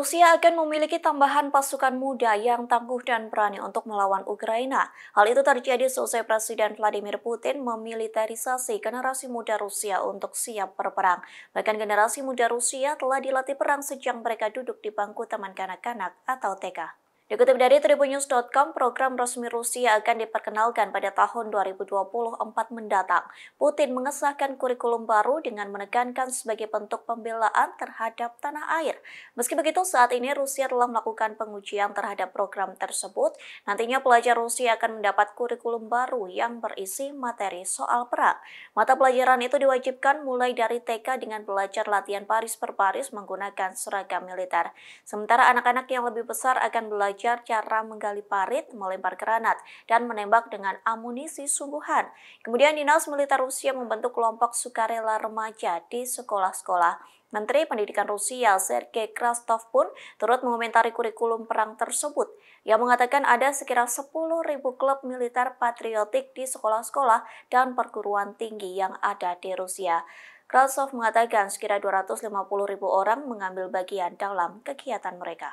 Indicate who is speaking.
Speaker 1: Rusia akan memiliki tambahan pasukan muda yang tangguh dan berani untuk melawan Ukraina. Hal itu terjadi seusai Presiden Vladimir Putin memiliterisasi generasi muda Rusia untuk siap berperang. Bahkan generasi muda Rusia telah dilatih perang sejak mereka duduk di bangku teman kanak-kanak atau TK. Dikutip dari tribunnews.com, program resmi Rusia akan diperkenalkan pada tahun 2024 mendatang. Putin mengesahkan kurikulum baru dengan menekankan sebagai bentuk pembelaan terhadap tanah air. Meski begitu, saat ini Rusia telah melakukan pengujian terhadap program tersebut. Nantinya pelajar Rusia akan mendapat kurikulum baru yang berisi materi soal perang. Mata pelajaran itu diwajibkan mulai dari TK dengan belajar latihan Paris per Paris menggunakan seragam militer. Sementara anak-anak yang lebih besar akan belajar belajar cara menggali parit, melempar granat, dan menembak dengan amunisi sungguhan. Kemudian dinas militer Rusia membentuk kelompok sukarela remaja di sekolah-sekolah. Menteri Pendidikan Rusia Sergei Krastov pun turut mengomentari kurikulum perang tersebut. Ia mengatakan ada sekitar 10.000 klub militer patriotik di sekolah-sekolah dan perguruan tinggi yang ada di Rusia. Krasov mengatakan sekira 250 ribu orang mengambil bagian dalam kegiatan mereka.